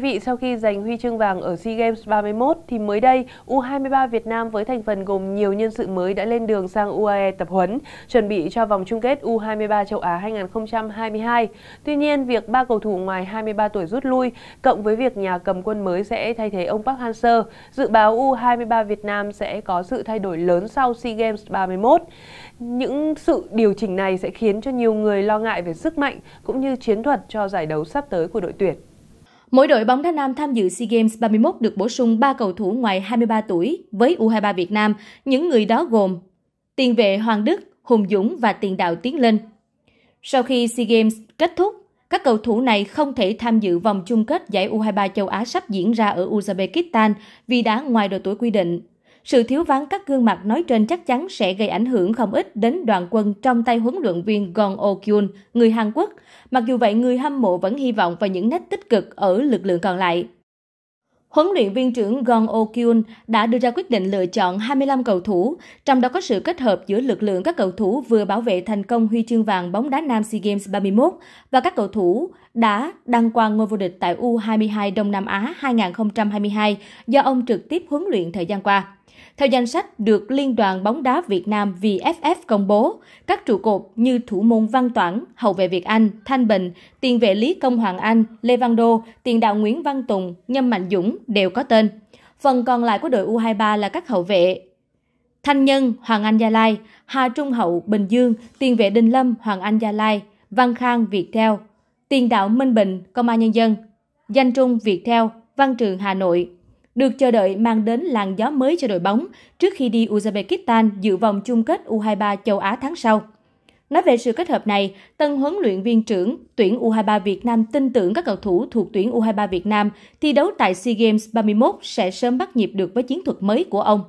vị, sau khi giành huy chương vàng ở SEA Games 31 thì mới đây U23 Việt Nam với thành phần gồm nhiều nhân sự mới đã lên đường sang UAE tập huấn, chuẩn bị cho vòng chung kết U23 châu Á 2022. Tuy nhiên, việc ba cầu thủ ngoài 23 tuổi rút lui cộng với việc nhà cầm quân mới sẽ thay thế ông Park Hang-seo, dự báo U23 Việt Nam sẽ có sự thay đổi lớn sau SEA Games 31. Những sự điều chỉnh này sẽ khiến cho nhiều người lo ngại về sức mạnh cũng như chiến thuật cho giải đấu sắp tới của đội tuyển. Mỗi đội bóng đá nam tham dự SEA Games 31 được bổ sung 3 cầu thủ ngoài 23 tuổi với U23 Việt Nam. Những người đó gồm tiền vệ Hoàng Đức, Hùng Dũng và tiền đạo Tiến Linh. Sau khi SEA Games kết thúc, các cầu thủ này không thể tham dự vòng chung kết giải U23 châu Á sắp diễn ra ở Uzbekistan vì đã ngoài độ tuổi quy định sự thiếu vắng các gương mặt nói trên chắc chắn sẽ gây ảnh hưởng không ít đến đoàn quân trong tay huấn luyện viên Gon Oh người Hàn Quốc. Mặc dù vậy, người hâm mộ vẫn hy vọng vào những nét tích cực ở lực lượng còn lại. Huấn luyện viên trưởng Gon Oh đã đưa ra quyết định lựa chọn 25 cầu thủ, trong đó có sự kết hợp giữa lực lượng các cầu thủ vừa bảo vệ thành công huy chương vàng bóng đá nam SEA Games 31 và các cầu thủ đã đăng quang ngôi vô địch tại U22 Đông Nam Á 2022 do ông trực tiếp huấn luyện thời gian qua. Theo danh sách được Liên đoàn bóng đá Việt Nam VFF công bố, các trụ cột như thủ môn Văn Toản, hậu vệ Việt Anh, Thanh Bình, tiền vệ Lý Công Hoàng Anh, Lê Văn Đô, tiền đạo Nguyễn Văn Tùng, Nhâm Mạnh Dũng đều có tên. Phần còn lại của đội U23 là các hậu vệ Thanh Nhân, Hoàng Anh Gia Lai, Hà Trung Hậu, Bình Dương, tiền vệ Đình Lâm, Hoàng Anh Gia Lai, Văn Khang, Việt Theo, tiền đạo Minh Bình, Công an Nhân dân, Danh Trung, Việt Theo, Văn Trường, Hà Nội, được chờ đợi mang đến làn gió mới cho đội bóng trước khi đi Uzbekistan dự vòng chung kết U23 châu Á tháng sau. Nói về sự kết hợp này, tân huấn luyện viên trưởng tuyển U23 Việt Nam tin tưởng các cầu thủ thuộc tuyển U23 Việt Nam thi đấu tại SEA Games 31 sẽ sớm bắt nhịp được với chiến thuật mới của ông.